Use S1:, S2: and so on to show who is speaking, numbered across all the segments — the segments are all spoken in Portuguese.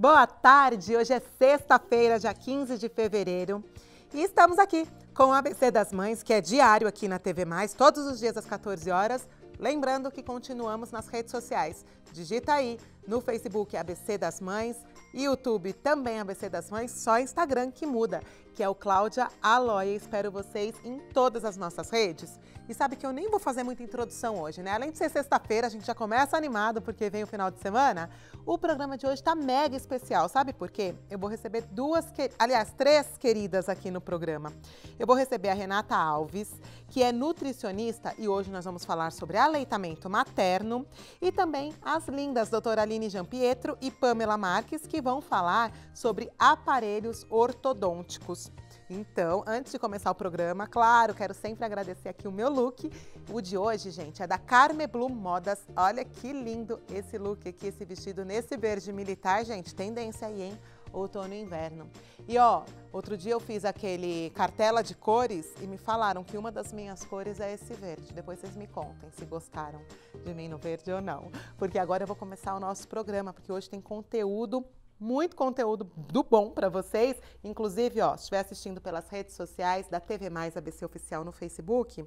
S1: Boa tarde! Hoje é sexta-feira, dia 15 de fevereiro, e estamos aqui com o ABC das Mães, que é diário aqui na TV Mais, todos os dias às 14 horas. Lembrando que continuamos nas redes sociais. Digita aí no Facebook ABC das Mães, YouTube também ABC das Mães, só Instagram que muda, que é o Cláudia Aloia. Espero vocês em todas as nossas redes. E sabe que eu nem vou fazer muita introdução hoje, né? Além de ser sexta-feira, a gente já começa animado porque vem o final de semana. O programa de hoje tá mega especial, sabe por quê? Eu vou receber duas, que... aliás, três queridas aqui no programa. Eu vou receber a Renata Alves, que é nutricionista e hoje nós vamos falar sobre aleitamento materno e também as lindas doutora Aline Jampietro e Pamela Marques que vão falar sobre aparelhos ortodônticos. Então, antes de começar o programa, claro, quero sempre agradecer aqui o meu look. O de hoje, gente, é da Carme Blue Modas. Olha que lindo esse look aqui, esse vestido nesse verde militar, gente. Tendência aí, hein? outono e inverno. E ó, outro dia eu fiz aquele cartela de cores e me falaram que uma das minhas cores é esse verde. Depois vocês me contem se gostaram de mim no verde ou não. Porque agora eu vou começar o nosso programa, porque hoje tem conteúdo muito conteúdo do bom para vocês. Inclusive, ó, se estiver assistindo pelas redes sociais da TV Mais ABC Oficial no Facebook,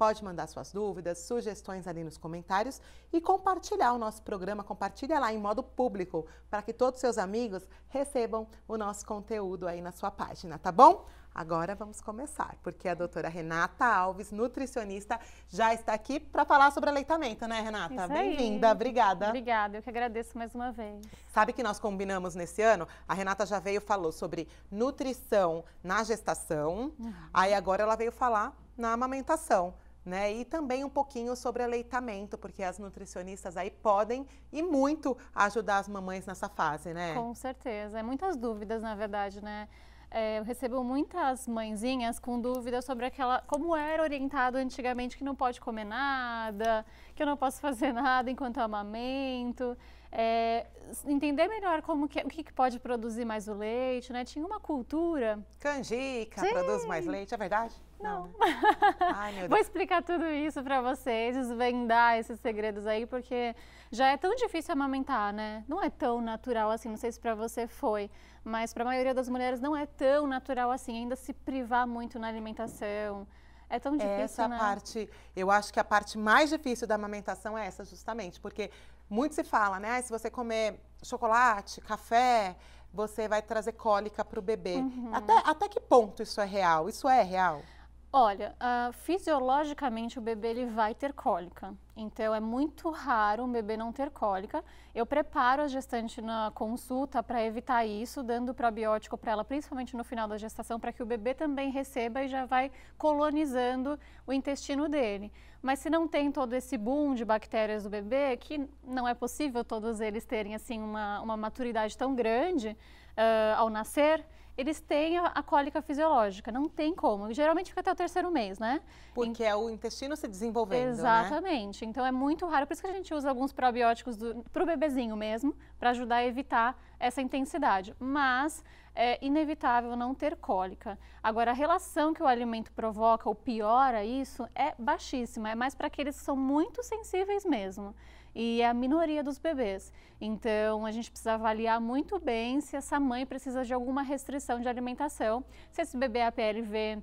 S1: Pode mandar suas dúvidas, sugestões ali nos comentários e compartilhar o nosso programa, compartilha lá em modo público, para que todos seus amigos recebam o nosso conteúdo aí na sua página, tá bom? Agora vamos começar, porque a doutora Renata Alves, nutricionista, já está aqui para falar sobre aleitamento, né, Renata? Bem-vinda, obrigada.
S2: Obrigada, eu que agradeço mais uma vez.
S1: Sabe que nós combinamos nesse ano? A Renata já veio falou sobre nutrição na gestação, uhum. aí agora ela veio falar na amamentação. Né? E também um pouquinho sobre aleitamento, porque as nutricionistas aí podem e muito ajudar as mamães nessa fase, né? Com
S2: certeza. É muitas dúvidas, na verdade, né? É, eu recebo muitas mãezinhas com dúvidas sobre aquela como era orientado antigamente que não pode comer nada, que eu não posso fazer nada enquanto amamento é, entender melhor como que, é, o que, que, pode produzir mais o leite, né? Tinha uma cultura. Canjica Sim. produz mais leite, é verdade? Não. Não né? meu Deus. Vou explicar tudo isso para vocês, desvendar esses segredos aí, porque já é tão difícil amamentar, né? Não é tão natural assim, não sei se para você foi, mas para a maioria das mulheres não é tão natural assim, ainda se privar muito na alimentação. É tão difícil, essa né? parte,
S1: eu acho que a parte mais difícil da amamentação é essa justamente, porque muito se fala, né? se você comer chocolate, café, você vai trazer cólica para o bebê. Uhum. Até, até que ponto isso é real? Isso é real?
S2: Olha, uh, fisiologicamente o bebê ele vai ter cólica. Então é muito raro um bebê não ter cólica. Eu preparo a gestante na consulta para evitar isso, dando probiótico para ela, principalmente no final da gestação, para que o bebê também receba e já vai colonizando o intestino dele. Mas se não tem todo esse boom de bactérias do bebê, que não é possível todos eles terem assim uma, uma maturidade tão grande uh, ao nascer, eles têm a, cólica fisiológica, não tem como. Geralmente fica até o terceiro mês, né? Porque é o intestino se desenvolvendo, né? Exatamente. Né? Então é muito raro, por isso que a gente usa alguns probióticos para o bebezinho mesmo, para ajudar a evitar essa intensidade. Mas é inevitável não ter cólica. Agora, a relação que o alimento provoca ou piora isso é baixíssima, é mais para aqueles que são muito sensíveis mesmo. E é a minoria dos bebês. Então, a gente precisa avaliar muito bem se essa mãe precisa de alguma restrição de alimentação, se esse bebê é a PLV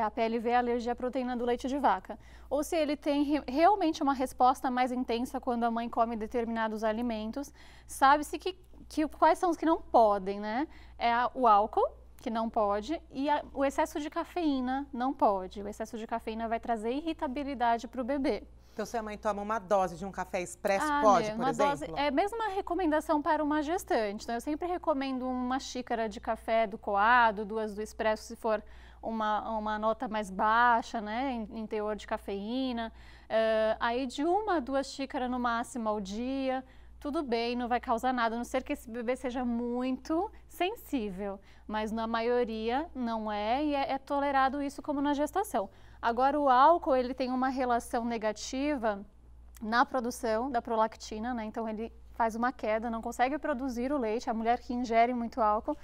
S2: a PLV é a é alergia à proteína do leite de vaca, ou se ele tem re realmente uma resposta mais intensa quando a mãe come determinados alimentos, sabe-se que que quais são os que não podem, né? É a, o álcool, que não pode, e a, o excesso de cafeína não pode. O excesso de cafeína vai trazer irritabilidade para o bebê. Então, se a mãe
S1: toma uma dose de um café expresso, ah, pode, né? por exemplo? Dose, é
S2: mesmo uma recomendação para uma gestante. Então Eu sempre recomendo uma xícara de café do coado, duas do expresso, se for uma, uma nota mais baixa, né, em, em teor de cafeína. Uh, aí, de uma a duas xícaras no máximo ao dia tudo bem, não vai causar nada, a não ser que esse bebê seja muito sensível. Mas na maioria não é e é, é tolerado isso como na gestação. Agora, o álcool ele tem uma relação negativa na produção da prolactina, né? Então ele faz uma queda, não consegue produzir o leite. A mulher que ingere muito álcool,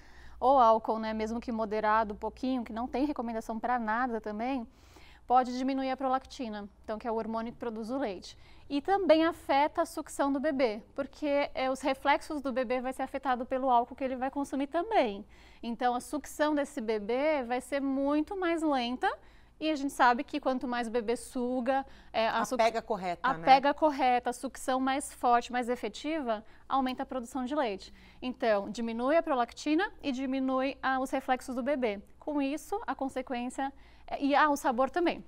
S2: ou álcool, né, mesmo que moderado, um pouquinho, que não tem recomendação para nada também, pode diminuir a prolactina, então que é o hormônio que produz o leite. E também afeta a sucção do bebê, porque é, os reflexos do bebê vai ser afetado pelo álcool que ele vai consumir também. Então a sucção desse bebê vai ser muito mais lenta e a gente sabe que quanto mais o bebê suga, é, a, a pega correta, a né? pega correta, a sucção mais forte, mais efetiva, aumenta a produção de leite. Então, diminui a prolactina e diminui ah, os reflexos do bebê. Com isso, a consequência é, e há ah, o sabor também.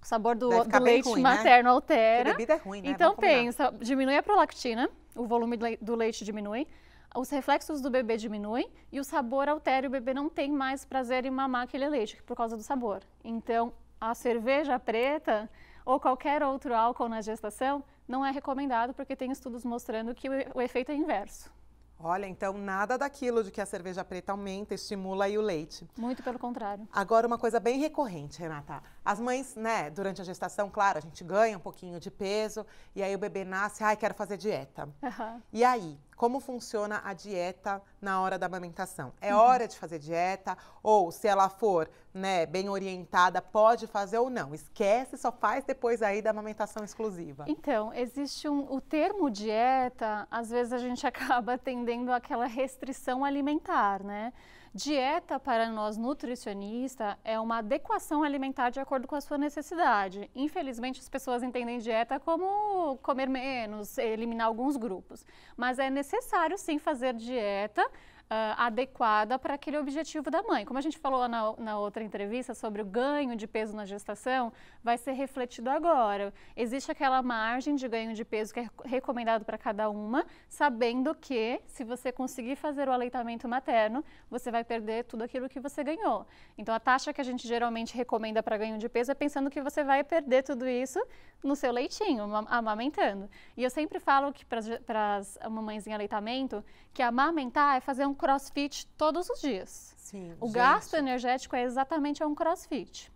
S2: O sabor do, do leite ruim, né? materno né? altera. Porque bebida é ruim, né? Então pensa, diminui a prolactina, o volume do leite diminui, os reflexos do bebê diminuem e o sabor altera e o bebê não tem mais prazer em mamar aquele leite por causa do sabor. Então, a cerveja preta ou qualquer outro álcool na gestação não é recomendado porque tem estudos mostrando que o efeito é inverso.
S1: Olha, então nada daquilo de que a cerveja preta aumenta, estimula aí o leite.
S2: Muito pelo contrário.
S1: Agora, uma coisa bem recorrente, Renata. As mães, né, durante a gestação, claro, a gente ganha um pouquinho de peso, e aí o bebê nasce, ai, quero fazer dieta. Uhum. E aí, como funciona a dieta na hora da amamentação. É uhum. hora de fazer dieta ou se ela for, né, bem orientada, pode fazer ou não. Esquece, só faz depois aí da amamentação exclusiva.
S2: Então, existe um, o termo dieta, às vezes a gente acaba atendendo aquela restrição alimentar, né? Dieta para nós nutricionistas é uma adequação alimentar de acordo com a sua necessidade. Infelizmente, as pessoas entendem dieta como comer menos, eliminar alguns grupos. Mas é necessário sim fazer dieta ah, adequada para aquele objetivo da mãe. Como a gente falou na, na outra entrevista sobre o ganho de peso na gestação, vai ser refletido agora. Existe aquela margem de ganho de peso que é recomendado para cada uma, sabendo que se você conseguir fazer o aleitamento materno, você vai perder tudo aquilo que você ganhou. Então a taxa que a gente geralmente recomenda para ganho de peso é pensando que você vai perder tudo isso no seu leitinho, amamentando. E eu sempre falo que para as mamães em aleitamento, que amamentar é fazer um crossfit todos os dias. Sim, o gente. gasto energético é exatamente um crossfit.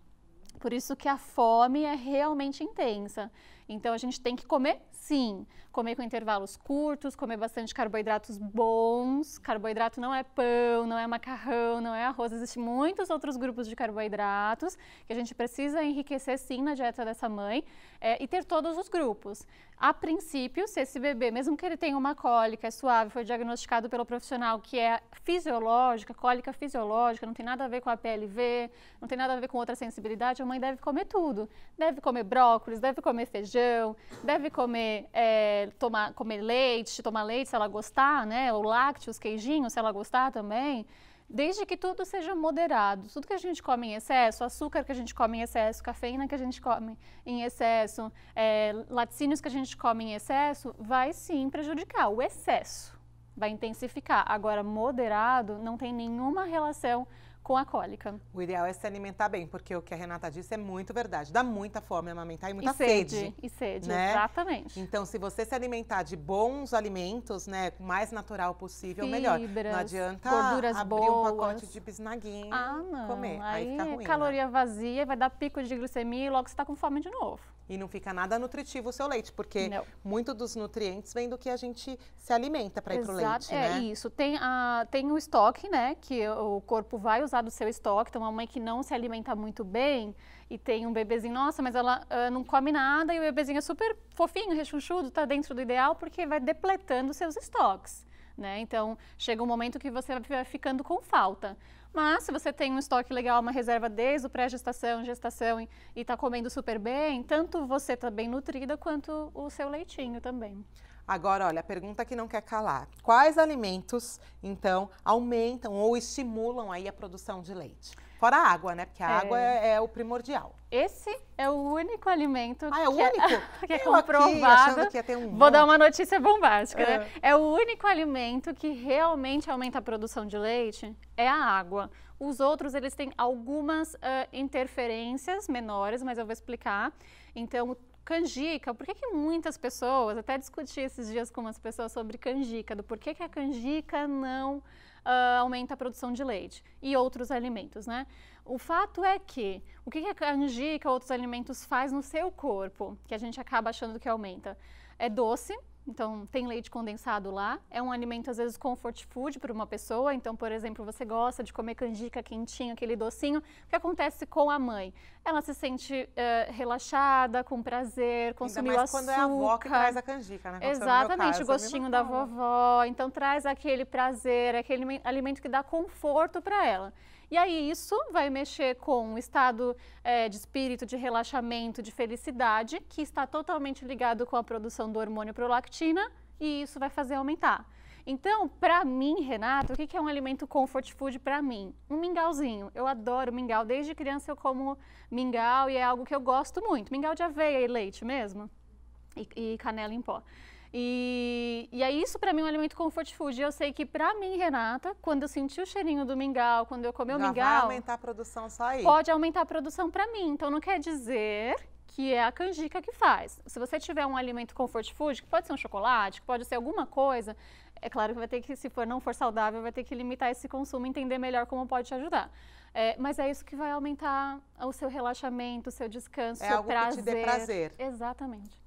S2: Por isso que a fome é realmente intensa. Então a gente tem que comer, sim, comer com intervalos curtos, comer bastante carboidratos bons. Carboidrato não é pão, não é macarrão, não é arroz, existem muitos outros grupos de carboidratos que a gente precisa enriquecer sim na dieta dessa mãe é, e ter todos os grupos. A princípio, se esse bebê, mesmo que ele tenha uma cólica é suave, foi diagnosticado pelo profissional que é fisiológica, cólica fisiológica, não tem nada a ver com a PLV, não tem nada a ver com outra sensibilidade, a mãe deve comer tudo. Deve comer brócolis, deve comer feijão feijão, deve comer, é, tomar, comer leite, tomar leite se ela gostar, né? Ou lácteos, queijinhos se ela gostar também. Desde que tudo seja moderado. Tudo que a gente come em excesso, açúcar que a gente come em excesso, cafeína que a gente come em excesso, é, laticínios que a gente come em excesso, vai sim prejudicar o excesso vai intensificar. Agora, moderado não tem nenhuma relação com a cólica.
S1: O ideal é se alimentar bem, porque o que a Renata disse é muito verdade. Dá muita fome amamentar e muita e sede, sede. E
S2: sede, né?
S1: exatamente. Então, se você se alimentar de bons alimentos, né, o mais natural possível, Fibras, melhor. Não adianta gorduras abrir boas. um pacote de bisnaguinha ah, não. comer. Aí, aí fica é ruim, né?
S2: caloria né? vazia, vai dar pico de glicemia e logo você está com fome de novo.
S1: E não fica nada nutritivo o seu leite, porque não. muito dos nutrientes vem do que a gente se alimenta para ir para o leite, é, né? É
S2: isso. Tem, a, tem o estoque, né? Que o corpo vai usar do seu estoque. Então, uma mãe que não se alimenta muito bem e tem um bebezinho, nossa, mas ela uh, não come nada e o bebezinho é super fofinho, rechonchudo, está dentro do ideal, porque vai depletando seus estoques. Né? Então, chega um momento que você vai ficando com falta. Mas se você tem um estoque legal, uma reserva desde o pré-gestação, gestação e está comendo super bem, tanto você está bem nutrida quanto o seu leitinho também.
S1: Agora, olha, a pergunta que não quer calar. Quais alimentos, então, aumentam ou estimulam aí a produção de leite? Fora a água, né? Porque a é. água é, é,
S2: o primordial. Esse é o único alimento ah, é o único? É, que é, é comprovado. Aqui, um Vou dar uma notícia bombástica, né? É. é o único alimento que realmente aumenta a produção de leite é a água. Os outros, eles têm algumas uh, interferências menores, mas eu vou explicar. Então, canjica, por que, que muitas pessoas, até discuti esses dias com umas pessoas sobre canjica, do porquê que a canjica não uh, aumenta a produção de leite e outros alimentos, né? O fato é que o que, que a canjica, outros alimentos faz no seu corpo, que a gente acaba achando que aumenta, é doce, então, tem leite condensado lá. É um alimento, às vezes, comfort food para uma pessoa. Então, por exemplo, você gosta de comer canjica quentinho, aquele docinho. O que acontece com a mãe? Ela se sente uh, relaxada, com prazer, consumiu açúcar. quando é a avó que traz a
S1: canjica, né? Exatamente, caso, o
S2: gostinho da vovó. Então, traz aquele prazer, aquele alimento que dá conforto para ela. E aí isso vai mexer com o estado é, de espírito, de relaxamento, de felicidade, que está totalmente ligado com a produção do hormônio prolactina, e isso vai fazer aumentar. Então, para mim, Renato, o que é um alimento comfort food para mim? Um mingauzinho. Eu adoro mingau. Desde criança eu como mingau e é algo que eu gosto muito. Mingau de aveia e leite mesmo. E, e canela em pó. E, e isso para mim é um alimento comfort food. Eu sei que para mim, Renata, quando eu senti o cheirinho do mingau, quando eu comi o mingau, vai aumentar a produção só aí. Pode aumentar a produção para mim. Então não quer dizer que é a canjica que faz. Se você tiver um alimento comfort food, que pode ser um chocolate, que pode ser alguma coisa, é claro que vai ter que, se for não for saudável, vai ter que limitar esse consumo, entender melhor como pode te ajudar. É, mas é isso que vai aumentar o seu relaxamento, o seu descanso, o é seu algo prazer. Que te dê prazer. Exatamente.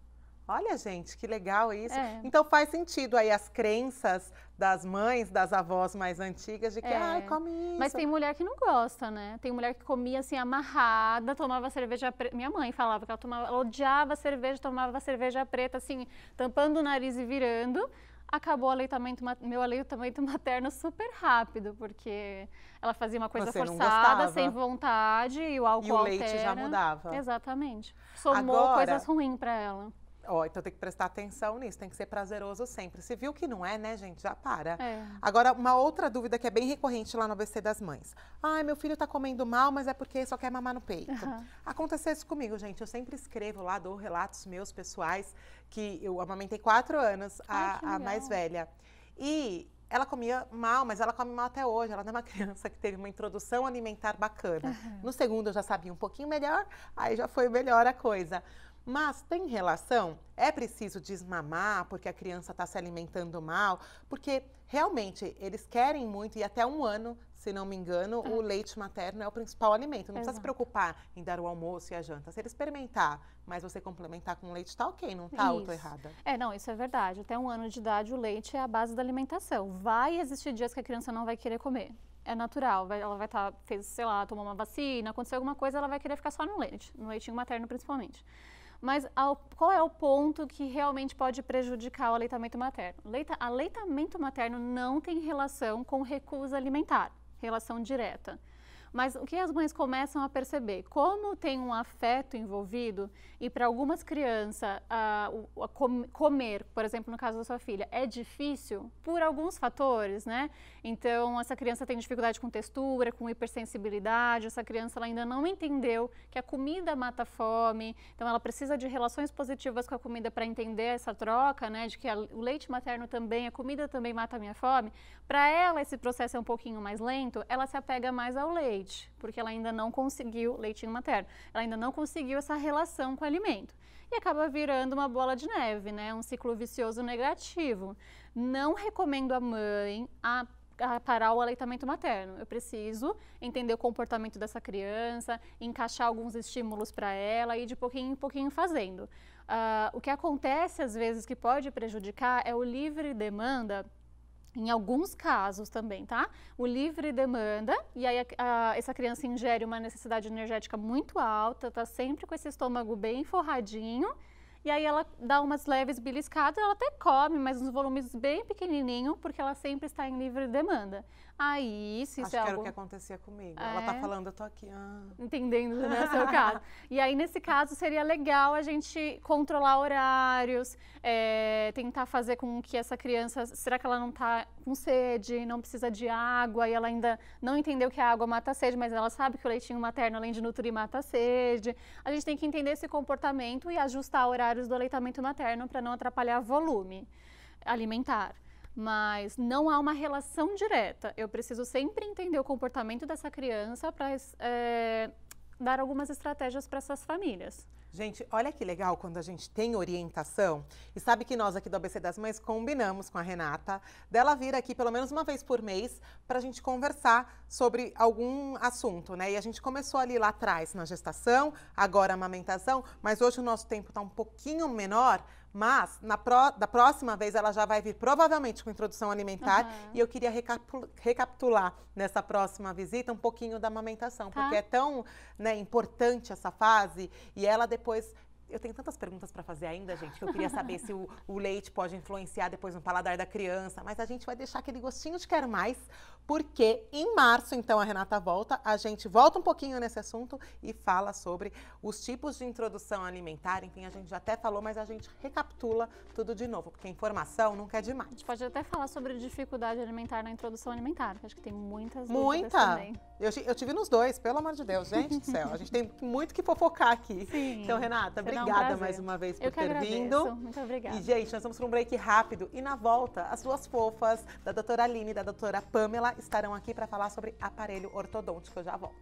S2: Olha,
S1: gente, que legal isso. É. Então faz sentido aí as crenças das mães, das avós mais antigas, de que, é. ai, come
S2: isso. Mas tem mulher que não gosta, né? Tem mulher que comia assim, amarrada, tomava cerveja preta. Minha mãe falava que ela, tomava, ela odiava cerveja, tomava cerveja preta, assim, tampando o nariz e virando acabou o aleitamento, meu aleitamento materno super rápido, porque ela fazia uma coisa Você forçada, sem vontade, e o álcool E o altera. leite já mudava. Exatamente. Somou Agora, coisas ruins para ela.
S1: Ó, então tem que prestar atenção nisso, tem que ser prazeroso sempre. Se viu que não é, né, gente, já para. É. Agora, uma outra dúvida que é bem recorrente lá no ABC das mães. Ai, meu filho tá comendo mal, mas é porque só quer mamar no peito. Uhum. Aconteceu isso comigo, gente. Eu sempre escrevo lá, dou relatos meus pessoais, que eu amamentei quatro anos, Ai, a, a mais velha. E ela comia mal, mas ela come mal até hoje. Ela não é uma criança que teve uma introdução alimentar bacana. Uhum. No segundo eu já sabia um pouquinho melhor, aí já foi melhor a coisa. Mas tem relação? É preciso desmamar porque a criança está se alimentando mal? Porque realmente eles querem muito e até um ano, se não me engano, o é. leite materno é o principal alimento. Não Exato. precisa se preocupar em dar o almoço e a janta. Se ele experimentar, mas você complementar com leite, tá ok, não tá auto errada.
S2: É, não, isso é verdade. Até um ano de idade, o leite é a base da alimentação. Vai existir dias que a criança não vai querer comer é natural. Ela vai estar, tá, fez, sei lá, tomou uma vacina, aconteceu alguma coisa, ela vai querer ficar só no leite, no leitinho materno principalmente. Mas ao, qual é o ponto que realmente pode prejudicar o aleitamento materno? Leita, aleitamento materno não tem relação com recusa alimentar, relação direta. Mas o que as mães começam a perceber? Como tem um afeto envolvido e para algumas crianças a, a comer, por exemplo, no caso da sua filha, é difícil por alguns fatores, né? Então, essa criança tem dificuldade com textura, com hipersensibilidade, essa criança ela ainda não entendeu que a comida mata a fome, então ela precisa de relações positivas com a comida para entender essa troca, né? De que a, o leite materno também, a comida também mata a minha fome. Para ela, esse processo é um pouquinho mais lento, ela se apega mais ao leite leite, porque ela ainda não conseguiu leitinho materno, ela ainda não conseguiu essa relação com o alimento. E acaba virando uma bola de neve, né? Um ciclo vicioso negativo. Não recomendo a mãe a parar o aleitamento materno. Eu preciso entender o comportamento dessa criança, encaixar alguns estímulos para ela e de pouquinho em pouquinho fazendo. Uh, o que acontece às vezes que pode prejudicar é o livre demanda em alguns casos também, tá? O livre demanda, e aí a, a, essa criança ingere uma necessidade energética muito alta, tá sempre com esse estômago bem forradinho, e aí ela dá umas leves beliscadas, ela até come, mas nos volumes bem pequenininho, porque ela sempre está em livre demanda. Aí, ah, se Acho isso é que era o que
S1: acontecia comigo. É... Ela tá é. falando, eu tô aqui. Ah.
S2: Entendendo, né, seu caso. E aí, nesse caso, seria legal a gente controlar horários, é, tentar fazer com que essa criança. Será que ela não tá com sede, não precisa de água, e ela ainda não entendeu que a água mata a sede, mas ela sabe que o leitinho materno, além de nutrir, mata a sede. A gente tem que entender esse comportamento e ajustar horários do aleitamento materno para não atrapalhar volume alimentar mas não há uma relação direta. Eu preciso sempre entender o comportamento dessa criança para é, dar algumas estratégias para essas famílias.
S1: Gente, olha que legal quando a gente tem orientação. E sabe que nós aqui do ABC das Mães combinamos com a Renata dela vir aqui pelo menos uma vez por mês para a gente conversar sobre algum assunto, né? E a gente começou ali lá atrás na gestação, agora a amamentação, mas hoje o nosso tempo está um pouquinho menor mas, na da próxima vez, ela já vai vir provavelmente com introdução alimentar. Uhum. E eu queria recapu- recapitular nessa próxima visita um pouquinho da amamentação, tá. porque é tão né, importante essa fase e ela depois eu tenho tantas perguntas para fazer ainda, gente, que eu queria saber se o, o, leite pode influenciar depois no paladar da criança, mas a gente vai deixar aquele gostinho de quero mais, porque em março, então, a Renata volta, a gente volta um pouquinho nesse assunto e fala sobre os tipos de introdução alimentar, enfim, a gente já até falou, mas a gente recapitula tudo de novo, porque a informação nunca é demais. A gente
S2: pode até falar sobre dificuldade alimentar na introdução alimentar, que acho que tem muitas Muita!
S1: Eu, eu tive nos dois, pelo amor de Deus, gente do céu, a gente tem muito que fofocar aqui. Sim. Então, Renata, obrigada obrigada Não, mais uma vez por ter agradeço. vindo. Muito obrigada. E, gente, nós vamos para um break rápido e na volta, as duas fofas da doutora Aline e da doutora Pamela estarão aqui para falar sobre aparelho ortodôntico. Eu já volto.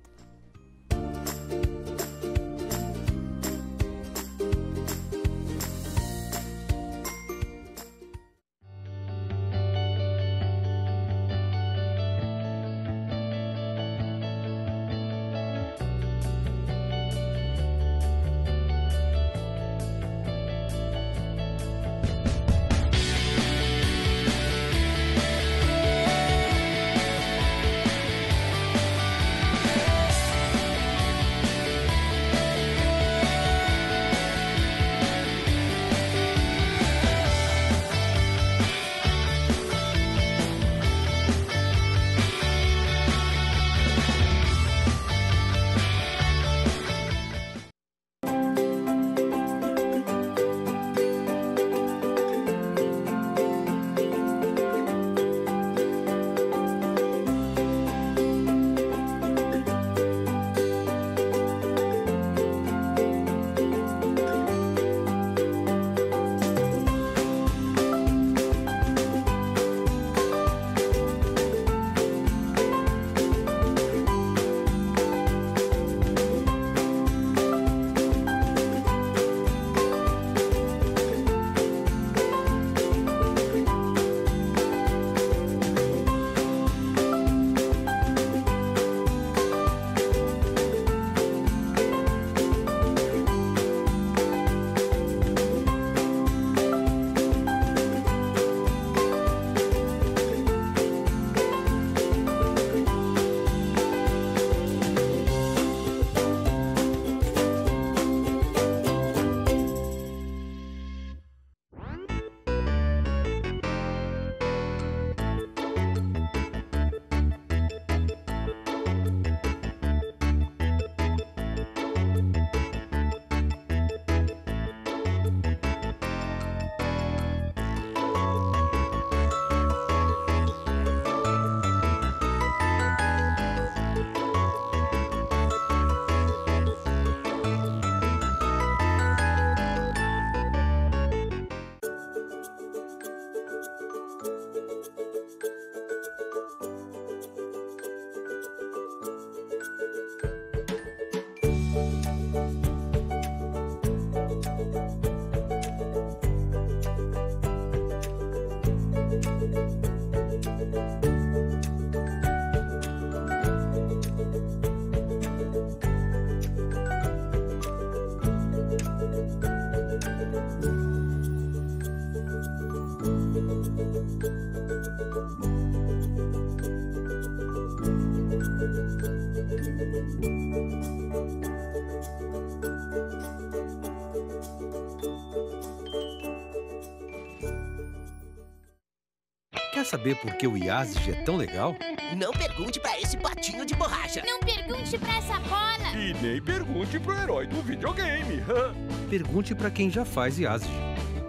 S3: saber por que o Yazid é tão legal?
S1: Não pergunte pra esse patinho de borracha.
S3: Não pergunte pra essa bola. E
S1: nem pergunte pro herói do videogame. pergunte pra quem já faz Yazid.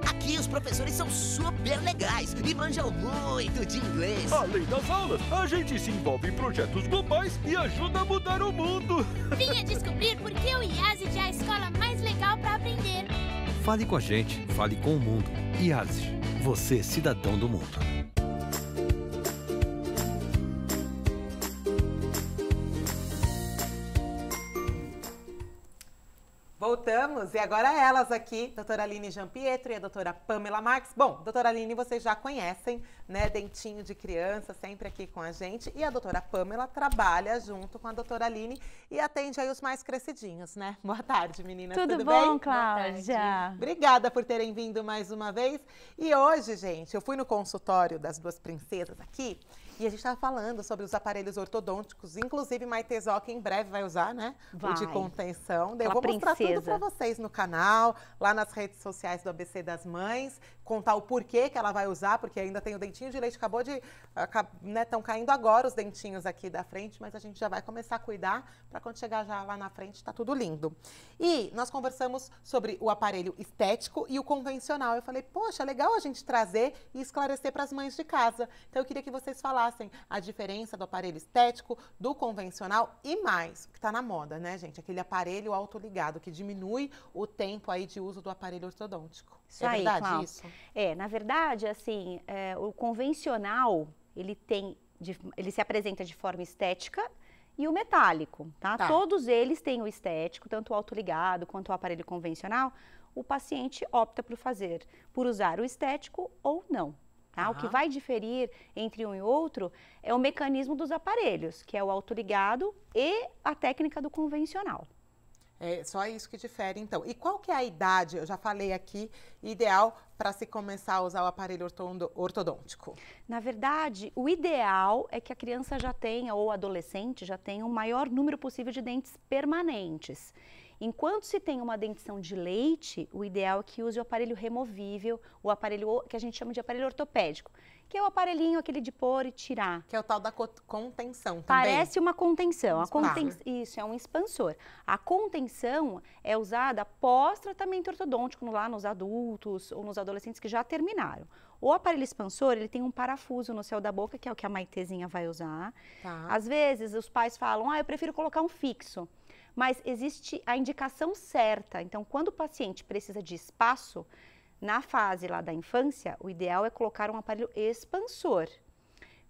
S1: Aqui os professores são super legais e manjam muito de inglês. Além das aulas, a gente se envolve em projetos globais e ajuda a mudar o mundo. Venha descobrir por que
S2: o Yazid é a escola mais legal pra aprender.
S3: Fale com a gente, fale com o mundo.
S2: IASI, você é cidadão do mundo.
S1: Voltamos e agora elas aqui, doutora Aline Pietro e a doutora Pamela Marques. Bom, doutora Aline vocês já conhecem, né? Dentinho de criança, sempre aqui com a gente. E a doutora Pamela trabalha junto com a doutora Aline e atende aí os mais crescidinhos, né? Boa tarde, meninas. Tudo, Tudo bom, bem? Cláudia? Obrigada por terem vindo mais uma vez. E hoje, gente, eu fui no consultório das duas princesas aqui e a gente estava falando sobre os aparelhos ortodônticos, inclusive Maitezó, que em breve vai usar, né? Vai. O de contenção. Eu vou princesa. mostrar tudo para vocês no canal, lá nas redes sociais do ABC das Mães contar o porquê que ela vai usar, porque ainda tem o dentinho de leite, acabou de. Estão né, caindo agora os dentinhos aqui da frente, mas a gente já vai começar a cuidar para quando chegar já lá na frente tá tudo lindo. E nós conversamos sobre o aparelho estético e o convencional. Eu falei, poxa, legal a gente trazer e esclarecer para as mães de casa. Então eu queria que vocês falassem a diferença do aparelho estético, do convencional e mais, o que está na moda, né, gente? Aquele aparelho autoligado que diminui o tempo aí de uso do aparelho ortodôntico. Isso é aí, verdade Cláudio. isso?
S3: É, na verdade, assim, é, o convencional, ele tem, de, ele se apresenta de forma estética e o metálico, tá? tá? Todos eles têm o estético, tanto o autoligado quanto o aparelho convencional. O paciente opta por fazer, por usar o estético ou não. Tá? Uhum. O que vai diferir entre um e outro é o mecanismo
S1: dos aparelhos, que é o autoligado e a técnica do convencional. É só isso que difere, então. E qual que é a idade? Eu já falei aqui, ideal para se começar a usar o aparelho ortodôntico? Na verdade, o
S3: ideal é que a criança já tenha, ou adolescente, já tenha o maior número possível de dentes permanentes. Enquanto se tem uma dentição de leite, o ideal é que use o aparelho removível, o aparelho que a gente chama de aparelho ortopédico, que é o aparelhinho aquele de pôr e tirar. Que é o tal da
S1: contenção também. Parece
S3: uma contenção. Um conten... Isso, é um expansor. A contenção é usada pós tratamento ortodôntico, lá nos adultos ou nos adolescentes adolescentes que já terminaram. O aparelho expansor, ele tem um parafuso no céu da boca, que é o que a Maitezinha vai usar. Tá. Às vezes, os pais falam, ah, eu prefiro colocar um fixo. Mas existe a indicação certa. Então, quando o paciente precisa de espaço, na fase lá da infância, o ideal é colocar um aparelho expansor.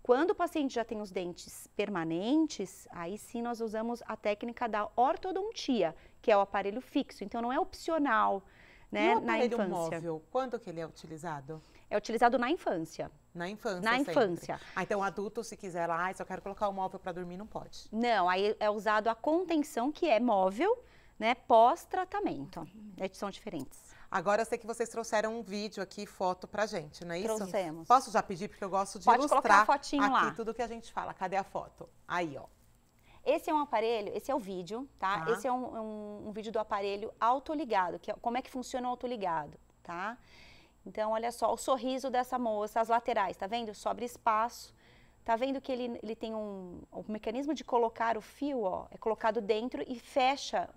S3: Quando o paciente já tem os dentes permanentes, aí sim nós usamos a técnica da ortodontia, que é o aparelho fixo. Então não é opcional né, e o na infância. móvel,
S1: quando que ele é utilizado?
S3: É utilizado na infância.
S1: Na infância. Na sempre. infância. Ah, então, adulto, se quiser lá, ah, só quero colocar o móvel para dormir, não pode.
S3: Não, aí é usado a contenção, que é móvel,
S1: né, pós-tratamento. Uhum. São diferentes. Agora eu sei que vocês trouxeram um vídeo aqui, foto pra gente, não é isso? Trouxemos. Posso já pedir, porque eu gosto de Pode ilustrar a fotinho aqui lá. tudo que a gente fala.
S3: Cadê a foto? Aí, ó. Esse é um aparelho, esse é o vídeo, tá? tá? Esse é um, um, um, vídeo do aparelho autoligado, que é, como é que funciona o autoligado, tá? Então, olha só, o sorriso dessa moça, as laterais, tá vendo? Sobre espaço. Tá vendo que ele, ele tem um, um mecanismo de colocar o fio, ó, é colocado dentro e fecha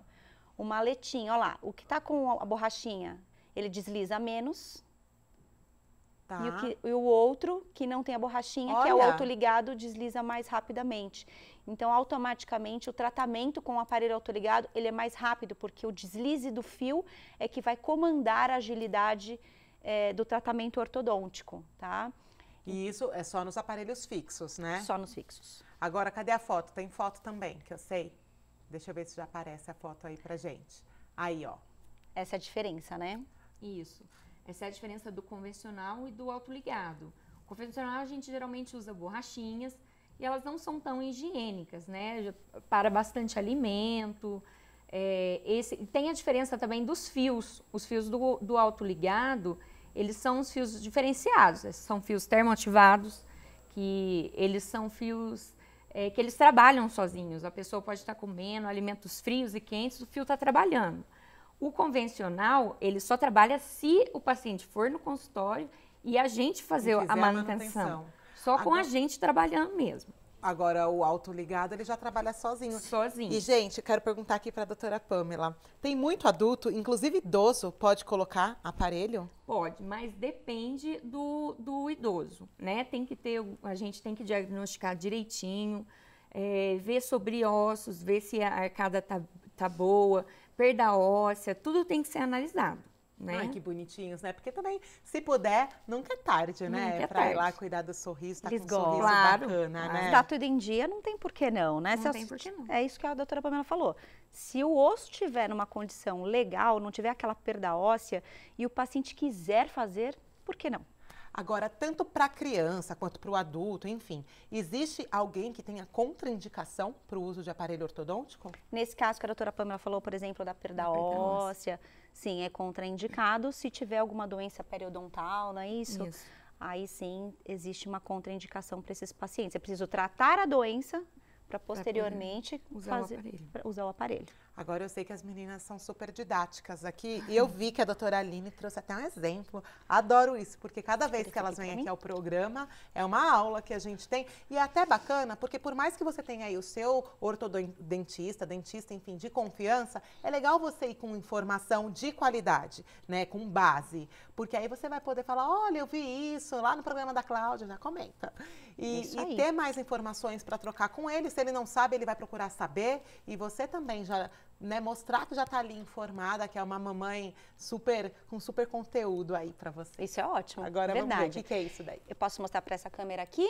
S3: o maletinho, ó lá. O que tá com a borrachinha, ele desliza menos, Tá. E, o que, e, o outro, que não tem a borrachinha, Olha. que é o autoligado, desliza mais rapidamente. Então, automaticamente, o tratamento com o aparelho autoligado, ele é mais rápido, porque o deslize do fio é que vai comandar a agilidade é, do tratamento ortodôntico, tá?
S1: E isso é só nos aparelhos fixos, né? Só nos fixos. Agora, cadê a foto? Tem foto também, que eu sei. Deixa eu ver se já aparece a foto aí pra gente. Aí, ó. Essa é a diferença, né? Isso. Essa é a diferença do
S4: convencional e do autoligado. O convencional a gente geralmente usa borrachinhas e elas não são tão higiênicas, né? Para bastante alimento. É, esse, tem a diferença também dos fios. Os fios do, do autoligado, eles são os fios diferenciados. Esses são fios termoativados, que eles são fios é, que eles trabalham sozinhos. A pessoa pode estar comendo alimentos frios e quentes, o fio está trabalhando. O convencional, ele só trabalha se o paciente for no consultório e a gente fazer a manutenção. manutenção. Só Agora... com a gente trabalhando mesmo.
S1: Agora, o autoligado, ele já trabalha sozinho. Sozinho. E, gente, quero perguntar aqui para a doutora Pamela. Tem muito adulto, inclusive idoso, pode colocar aparelho?
S4: Pode, mas depende do, do idoso, né? Tem que ter, a gente tem que diagnosticar direitinho, é, ver sobre ossos, ver se a arcada tá, tá boa, perda óssea, tudo tem que ser analisado.
S1: Né? Ai, que bonitinhos, né? Porque também, se puder, nunca é tarde, né? Nunca é pra tarde. ir lá cuidar do sorriso, tá Eles com um sorriso claro, bacana, claro. né? Dá tá tudo
S3: em dia, não tem por que não, né? Não se é tem as... por que não. É isso que a doutora Pamela falou. Se o osso tiver numa condição legal, não tiver aquela perda óssea e o paciente quiser fazer,
S1: por que não? Agora, tanto para a criança quanto para o adulto, enfim, existe alguém que tenha contraindicação para o uso de aparelho ortodôntico?
S3: Nesse caso que a doutora Pamela falou, por exemplo, da perda, da óssea, sim, é contraindicado. Se tiver alguma doença periodontal, não é isso? isso. Aí sim, existe uma contraindicação para esses pacientes. É preciso tratar a doença para posteriormente usar, fazer, o usar o aparelho.
S1: Agora eu sei que as meninas são super didáticas aqui e eu vi que a doutora Aline trouxe até um exemplo. Adoro isso, porque cada vez que elas vêm aqui ao programa, é uma aula que a gente tem. E é até bacana, porque por mais que você tenha aí o seu ortodontista, dentista, enfim, de confiança, é legal você ir com informação de qualidade, né? Com base. Porque aí você vai poder falar, olha, eu vi isso lá no programa da Cláudia, já comenta. E, é e ter mais informações para trocar com ele. Se ele não sabe, ele vai procurar saber. E você também já né, mostrar que já está ali informada, que é uma mamãe super com super conteúdo aí para você. Isso é
S3: ótimo. Agora Verdade. vamos ver o que, que, é isso daí. Eu posso mostrar para essa câmera aqui.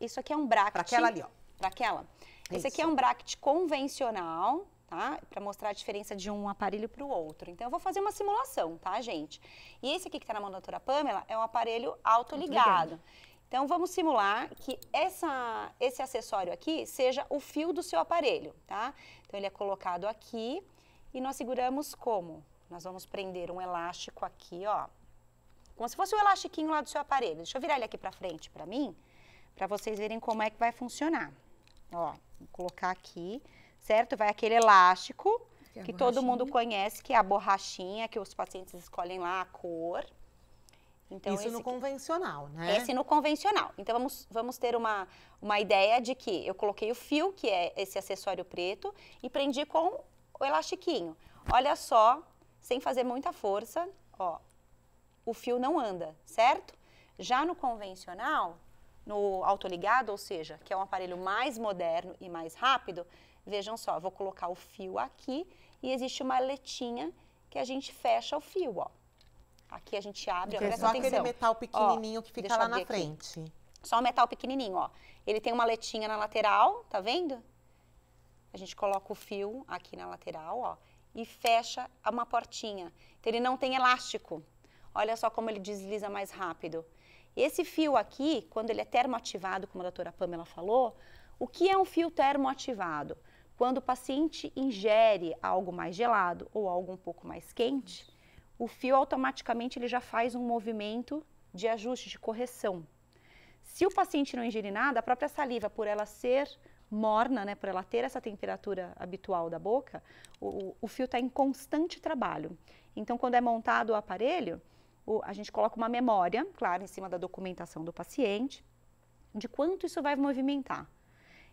S3: Isso aqui é um bracket. Para aquela ali, ó. Para aquela. Isso. Esse aqui é um bracket convencional, tá? Para mostrar a diferença de um aparelho para o outro. Então eu vou fazer uma simulação, tá, gente? E esse aqui que está na mão da doutora Pamela é um aparelho autoligado. Auto então, vamos simular que essa, esse acessório aqui seja o fio do seu aparelho, tá? Então, ele é colocado aqui e nós seguramos como? Nós vamos prender um elástico aqui, ó. Como se fosse o um elastiquinho lá do seu aparelho. Deixa eu virar ele aqui pra frente pra mim, pra vocês verem como é que vai funcionar. Ó, vou colocar aqui, certo? Vai aquele elástico que, é que todo mundo conhece, que é a borrachinha, que os pacientes escolhem lá a cor. Então, Isso no
S1: convencional, né? Esse no
S3: convencional. Então vamos, vamos ter uma, uma ideia de que eu coloquei o fio, que é esse acessório preto, e prendi com o elastiquinho. Olha só, sem fazer muita força, ó, o fio não anda, certo? Já no convencional, no autoligado, ou seja, que é um aparelho mais moderno e mais rápido, vejam só, vou colocar o fio aqui e existe uma letinha que a gente fecha o fio, ó. Aqui a gente abre, então, ó, presta só atenção. aquele metal pequenininho ó, que fica lá na frente. Aqui. Só o metal pequenininho, ó. Ele tem uma letinha na lateral, tá vendo? A gente coloca o fio aqui na lateral, ó, e fecha uma portinha. Então ele não tem elástico. Olha só como ele desliza mais rápido. Esse fio aqui, quando ele é termoativado, como a doutora Pamela falou, o que é um fio termoativado? Quando o paciente ingere algo mais gelado ou algo um pouco mais quente, o fio automaticamente ele já faz um movimento de ajuste, de correção. Se o paciente não ingerir nada, a própria saliva, por ela ser morna, né, por ela ter essa temperatura habitual da boca, o, o fio está em constante trabalho. Então, quando é montado o aparelho, o, a gente coloca uma memória, claro, em cima da documentação do paciente, de quanto isso vai movimentar.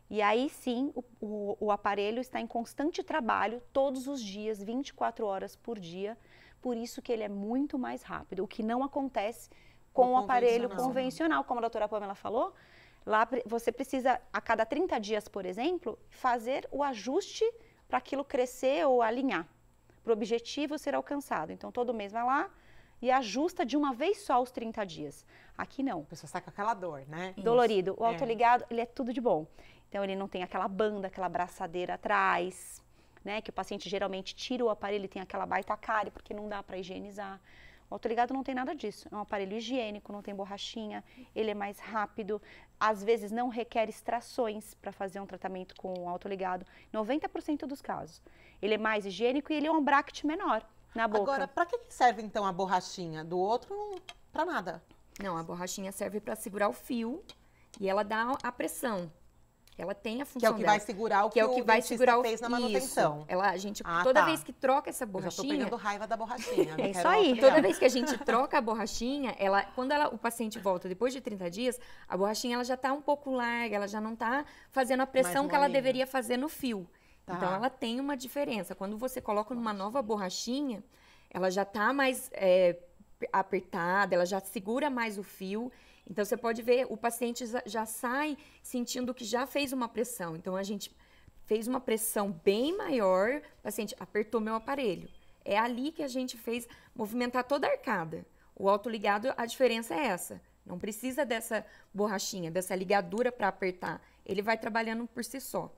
S3: E aí sim, o, o, o aparelho está em constante trabalho todos os dias, 24 horas por dia, por isso que ele é muito mais rápido, o que não acontece com o, o aparelho né? convencional, como a doutora Pamela falou. Lá você precisa, a cada 30 dias, por exemplo, fazer o ajuste para aquilo crescer ou alinhar, para o objetivo ser alcançado. Então, todo mês vai lá e ajusta de uma vez só os 30 dias. Aqui
S1: não. A pessoa está com aquela dor, né? Dolorido. Isso. O é.
S3: autoligado, é. ele é tudo de bom. Então, ele não tem aquela banda, aquela braçadeira atrás né? Que o paciente geralmente tira o aparelho e tem aquela baita cárie porque não dá para higienizar. O autoligado não tem nada disso. É um aparelho higiênico, não tem borrachinha, ele é mais rápido, às vezes não requer extrações para fazer um tratamento com o autoligado, 90% dos casos. Ele é mais higiênico e ele é um bracket menor na boca. Agora, para que serve então a borrachinha? Do outro, para nada.
S4: Não, a borrachinha serve para segurar o fio e ela dá a pressão. Ela tem a função Que é o que dela, vai segurar o que, é que, é o que vai segurar o fez na manutenção. Isso. Ela, a gente, ah, toda tá. vez que troca essa borrachinha... Eu já tô pegando
S1: raiva da borrachinha. Né? é isso aí. Toda vez que a gente
S4: troca a borrachinha, ela, quando ela, o paciente volta depois de 30 dias, a borrachinha ela já tá um pouco larga, ela já não tá fazendo a pressão que ela deveria fazer no fio. Tá. Então, ela tem uma diferença. Quando você coloca numa nova borrachinha, ela já tá mais... É, apertada, ela já segura mais o fio então você pode ver, o paciente já sai sentindo que já fez uma pressão. Então a gente fez uma pressão bem maior, o paciente apertou meu aparelho. É ali que a gente fez movimentar toda a arcada. O autoligado, a diferença é essa. Não precisa dessa borrachinha, dessa ligadura para apertar. Ele vai trabalhando por si
S1: só.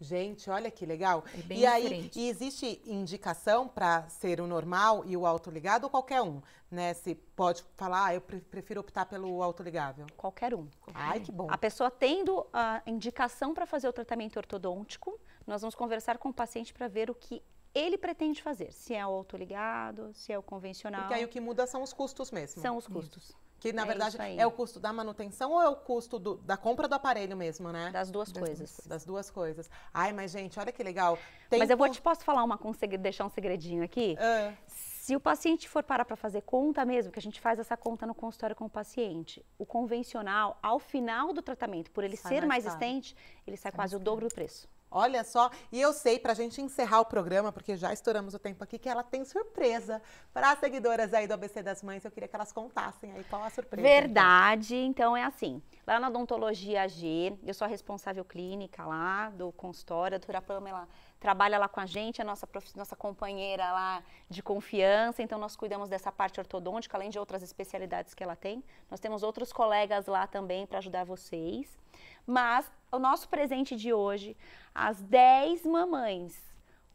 S1: Gente, olha que legal. É bem e aí, e existe indicação para ser o normal e o autoligado ou qualquer um? Né? Se pode falar, ah, eu prefiro optar pelo autoligável. Qualquer um. Ai, que bom. A pessoa tendo a indicação
S3: para fazer o tratamento ortodôntico, nós vamos conversar com o paciente para ver o que ele pretende
S1: fazer, se é o autoligado, se é o convencional. Porque aí o que muda são os custos mesmo. São os custos. Isso. Que na é verdade é o custo da manutenção ou é o custo do, da compra do aparelho mesmo, né? Das duas das, coisas. Das duas coisas. Ai, mas gente, olha que legal. Tempo... Mas eu vou te posso falar uma deixar um
S3: segredinho aqui. Uh. Se o paciente for parar para fazer conta mesmo, que a gente faz essa conta no consultório com o paciente, o convencional, ao final do tratamento, por ele sai ser mais, mais extente,
S1: ele sai, sai quase o dobro do preço. Olha só, e eu sei para a gente encerrar o programa, porque já estouramos o tempo aqui, que ela tem surpresa para as seguidoras aí do ABC das Mães. Eu queria que elas contassem aí qual a surpresa. Então.
S3: Verdade, então, então é assim. Lá na odontologia AG, eu sou a responsável clínica lá do consultório, a doutora Pamela trabalha lá com a gente, é nossa, prof... nossa companheira lá de confiança, então nós cuidamos dessa parte ortodôntica, além de outras especialidades que ela tem. Nós temos outros colegas lá também para ajudar vocês. Mas o nosso presente de hoje, as 10 mamães,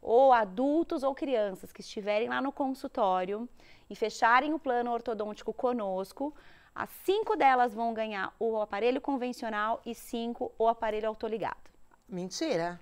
S3: ou adultos ou crianças que estiverem lá no consultório e fecharem o plano ortodôntico conosco, as cinco delas vão ganhar o aparelho convencional e cinco o aparelho autoligado.
S1: Mentira.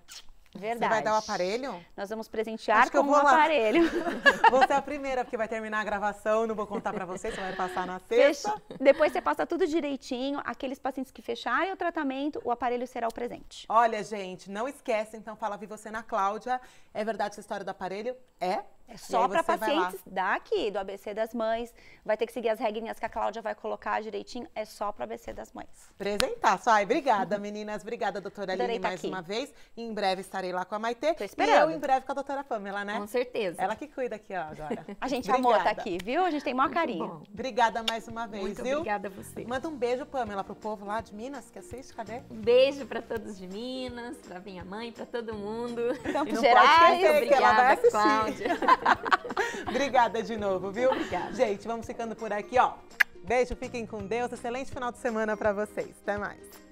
S3: Verdade. Você vai dar o aparelho? Nós vamos presentear com o aparelho.
S1: Você é a primeira, porque vai terminar a gravação, não vou contar para você, você vai passar na sexta. Fecha. Depois você passa tudo direitinho. Aqueles pacientes que fecharem o tratamento, o aparelho será o presente. Olha, gente, não esquece, então, fala vi você na Cláudia. É verdade essa história do aparelho? É é só para pacientes daqui, do ABC das mães. Vai ter que seguir as regrinhas que a Cláudia vai
S3: colocar direitinho. É só para ABC das mães.
S1: Presentar. Só. obrigada, meninas. Obrigada, doutora Aline, tá mais uma vez. Em breve estarei lá com a Maitê. Tô esperando. E eu em breve com a doutora Pamela, né? Com certeza. Ela que cuida aqui, ó, agora. a gente amou tá aqui, viu? A gente tem maior carinho. Obrigada mais uma vez, Muito viu? obrigada a você. Manda um beijo, Pamela, pro povo lá de Minas que assiste. É Cadê? Um beijo para todos de Minas, para minha mãe, para todo mundo. Campo geral, obrigada, que ela vai assistir. Cláudia. Obrigada de novo, viu? Obrigada. Gente, vamos ficando por aqui, ó. Beijo, fiquem com Deus. Excelente final de semana para vocês. Até mais.